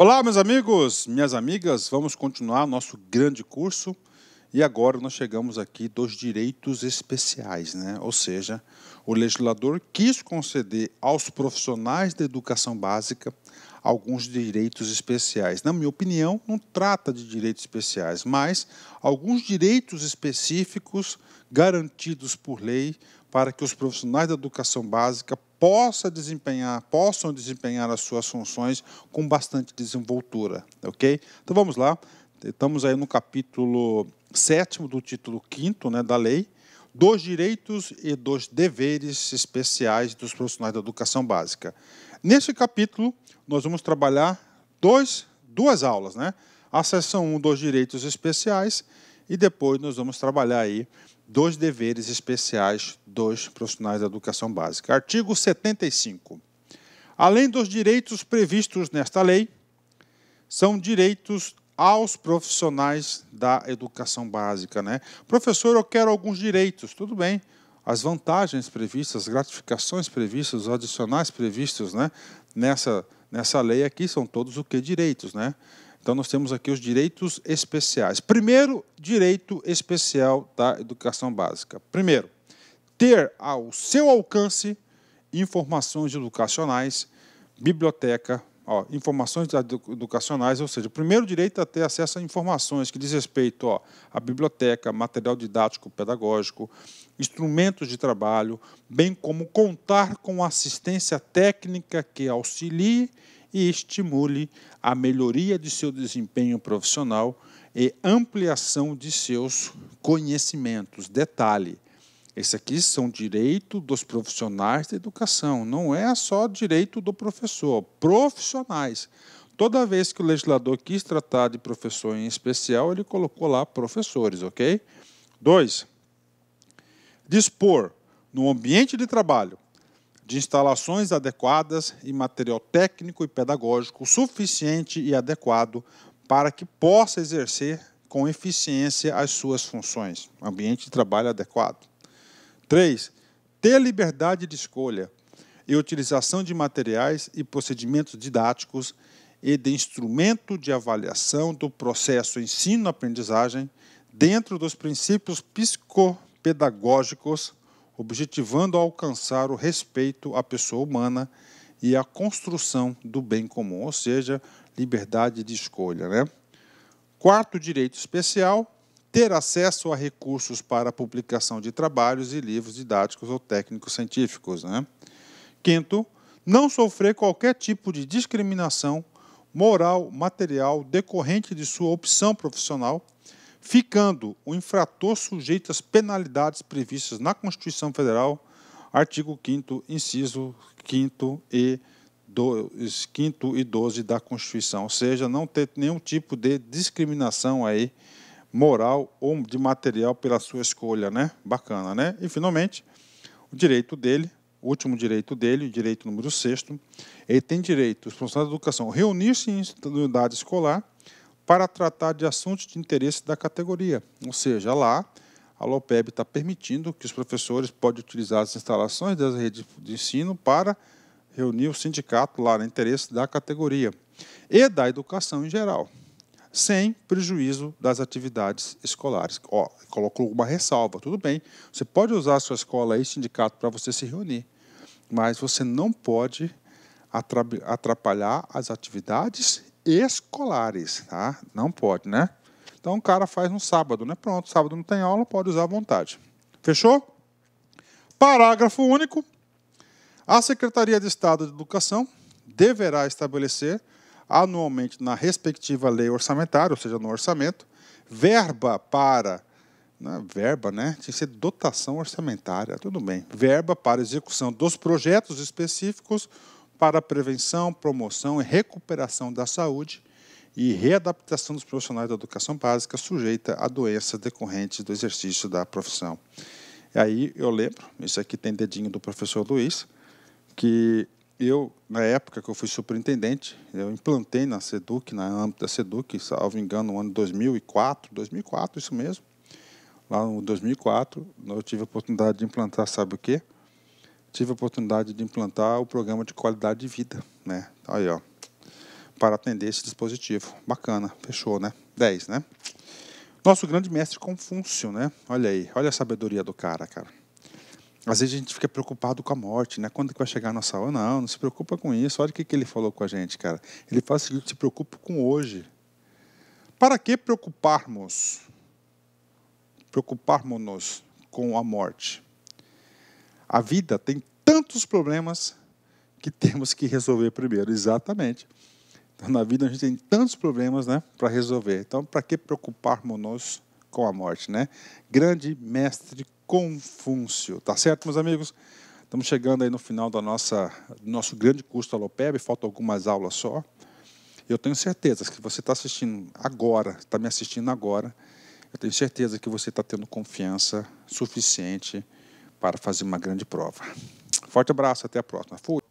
Olá, meus amigos, minhas amigas, vamos continuar nosso grande curso e agora nós chegamos aqui dos direitos especiais, né? Ou seja, o legislador quis conceder aos profissionais da educação básica alguns direitos especiais. Na minha opinião, não trata de direitos especiais, mas alguns direitos específicos garantidos por lei para que os profissionais da educação básica possa desempenhar, possam desempenhar as suas funções com bastante desenvoltura, ok? Então vamos lá, estamos aí no capítulo 7 do título 5 né, da lei, dos direitos e dos deveres especiais dos profissionais da educação básica. Neste capítulo, nós vamos trabalhar dois, duas aulas, né? A sessão 1 dos direitos especiais e depois nós vamos trabalhar aí dos deveres especiais dos profissionais da educação básica. Artigo 75. Além dos direitos previstos nesta lei, são direitos aos profissionais da educação básica, né? Professor, eu quero alguns direitos. Tudo bem. As vantagens previstas, as gratificações previstas, os adicionais previstos, né, nessa nessa lei aqui são todos o que direitos, né? Então, nós temos aqui os direitos especiais. Primeiro, direito especial da educação básica. Primeiro, ter ao seu alcance informações educacionais, biblioteca, ó, informações educacionais, ou seja, o primeiro direito a ter acesso a informações que diz respeito ó, à biblioteca, material didático pedagógico, instrumentos de trabalho, bem como contar com assistência técnica que auxilie e estimule a melhoria de seu desempenho profissional e ampliação de seus conhecimentos. Detalhe: esse aqui são direitos dos profissionais da educação, não é só direito do professor, profissionais. Toda vez que o legislador quis tratar de professor em especial, ele colocou lá professores, ok? 2. Dispor no ambiente de trabalho de instalações adequadas e material técnico e pedagógico suficiente e adequado para que possa exercer com eficiência as suas funções. Ambiente de trabalho adequado. 3. Ter liberdade de escolha e utilização de materiais e procedimentos didáticos e de instrumento de avaliação do processo ensino-aprendizagem dentro dos princípios psicopedagógicos objetivando alcançar o respeito à pessoa humana e a construção do bem comum, ou seja, liberdade de escolha. Né? Quarto direito especial, ter acesso a recursos para a publicação de trabalhos e livros didáticos ou técnicos científicos. Né? Quinto, não sofrer qualquer tipo de discriminação moral, material, decorrente de sua opção profissional, ficando o infrator sujeito às penalidades previstas na Constituição Federal, artigo 5 inciso 5 e 5 e 12 da Constituição, ou seja, não ter nenhum tipo de discriminação aí moral ou de material pela sua escolha, né? Bacana, né? E finalmente, o direito dele, o último direito dele, o direito número 6, ele tem direito, os profissionais da educação, reunir-se em unidade escolar para tratar de assuntos de interesse da categoria. Ou seja, lá a LOPEB está permitindo que os professores podem utilizar as instalações das redes de ensino para reunir o sindicato lá no interesse da categoria e da educação em geral, sem prejuízo das atividades escolares. Ó, colocou uma ressalva, tudo bem, você pode usar a sua escola e sindicato para você se reunir, mas você não pode atrapalhar as atividades escolares, tá? Não pode, né? Então o cara faz no sábado, né? Pronto, sábado não tem aula, pode usar à vontade. Fechou? Parágrafo único. A Secretaria de Estado de Educação deverá estabelecer anualmente na respectiva lei orçamentária, ou seja, no orçamento, verba para é verba, né? Tinha que ser dotação orçamentária, tudo bem. Verba para execução dos projetos específicos para a prevenção, promoção e recuperação da saúde e readaptação dos profissionais da educação básica sujeita a doenças decorrentes do exercício da profissão. E aí eu lembro, isso aqui tem dedinho do professor Luiz, que eu, na época que eu fui superintendente, eu implantei na SEDUC, na âmbito da SEDUC, salvo engano, no ano 2004, 2004, isso mesmo, lá no 2004, eu tive a oportunidade de implantar, sabe o quê? tive a oportunidade de implantar o programa de qualidade de vida, né? Tá aí, ó, para atender esse dispositivo. Bacana, fechou, né? 10, né? Nosso grande mestre Confúcio, né? Olha aí, olha a sabedoria do cara, cara. Às vezes a gente fica preocupado com a morte, né? Quando que vai chegar a nossa hora? Não, não se preocupa com isso. Olha o que, que ele falou com a gente, cara. Ele fala o assim, seguinte, se preocupa com hoje. Para que preocuparmos? Preocuparmos-nos com a morte? A vida tem tantos problemas que temos que resolver primeiro. Exatamente. Então, na vida a gente tem tantos problemas né, para resolver. Então, para que preocuparmos-nos com a morte? Né? Grande mestre Confúcio. Tá certo, meus amigos? Estamos chegando aí no final da nossa, do nosso grande curso Alopeb, faltam algumas aulas só. Eu tenho certeza que você está assistindo agora, está me assistindo agora, eu tenho certeza que você está tendo confiança suficiente para fazer uma grande prova. Forte abraço, até a próxima. Fui.